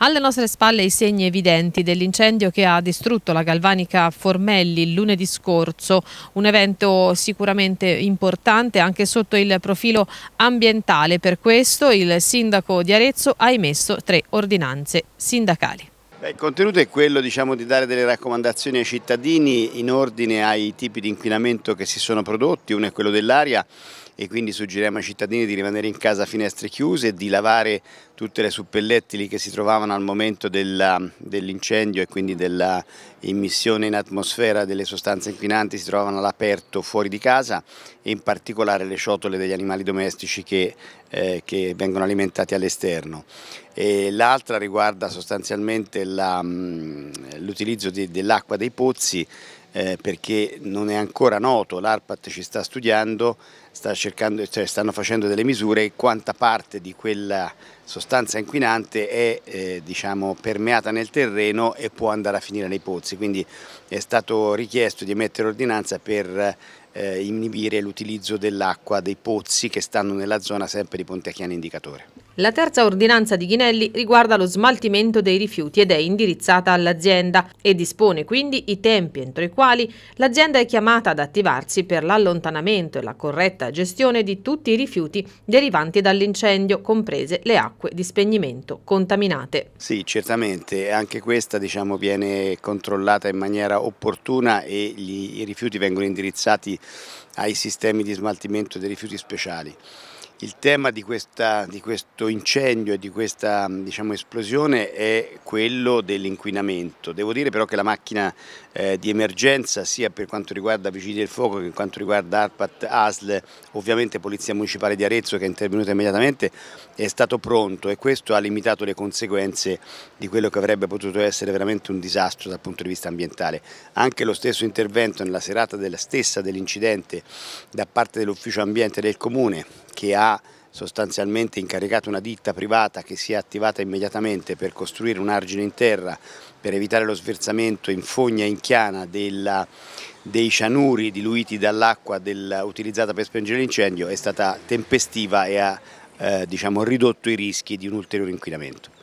Alle nostre spalle i segni evidenti dell'incendio che ha distrutto la galvanica Formelli lunedì scorso, un evento sicuramente importante anche sotto il profilo ambientale. Per questo il sindaco di Arezzo ha emesso tre ordinanze sindacali. Il contenuto è quello diciamo, di dare delle raccomandazioni ai cittadini in ordine ai tipi di inquinamento che si sono prodotti, uno è quello dell'aria e quindi suggeriamo ai cittadini di rimanere in casa a finestre chiuse e di lavare tutte le suppellettili che si trovavano al momento dell'incendio dell e quindi dell'immissione in atmosfera delle sostanze inquinanti si trovavano all'aperto fuori di casa e in particolare le ciotole degli animali domestici che, eh, che vengono alimentati all'esterno. L'altra riguarda sostanzialmente mm, l'utilizzo dell'acqua dei pozzi eh, perché non è ancora noto, l'ARPAT ci sta studiando, sta cercando, cioè stanno facendo delle misure, quanta parte di quella sostanza inquinante è eh, diciamo, permeata nel terreno e può andare a finire nei pozzi, quindi è stato richiesto di emettere ordinanza per eh, inibire l'utilizzo dell'acqua dei pozzi che stanno nella zona sempre di Pontechiano Indicatore. La terza ordinanza di Ghinelli riguarda lo smaltimento dei rifiuti ed è indirizzata all'azienda e dispone quindi i tempi entro i quali l'azienda è chiamata ad attivarsi per l'allontanamento e la corretta gestione di tutti i rifiuti derivanti dall'incendio, comprese le acque acque di spegnimento contaminate. Sì, certamente, anche questa diciamo, viene controllata in maniera opportuna e gli, i rifiuti vengono indirizzati ai sistemi di smaltimento dei rifiuti speciali. Il tema di, questa, di, questo incendio e di questa diciamo, esplosione è quello dell'inquinamento. Devo dire però che la macchina eh, di emergenza, sia per quanto riguarda Vigili del Fuoco che per quanto riguarda ARPAT, ASL, ovviamente Polizia Municipale di Arezzo che è intervenuta immediatamente, è stato pronto e questo ha limitato le conseguenze di quello che avrebbe potuto essere veramente un disastro dal punto di vista ambientale. Anche lo stesso intervento nella serata della stessa dell'incidente da parte dell'ufficio ambiente del Comune che ha sostanzialmente incaricato una ditta privata che si è attivata immediatamente per costruire un argine in terra per evitare lo sversamento in fogna in chiana della, dei cianuri diluiti dall'acqua utilizzata per spengere l'incendio è stata tempestiva e ha eh, diciamo, ridotto i rischi di un ulteriore inquinamento.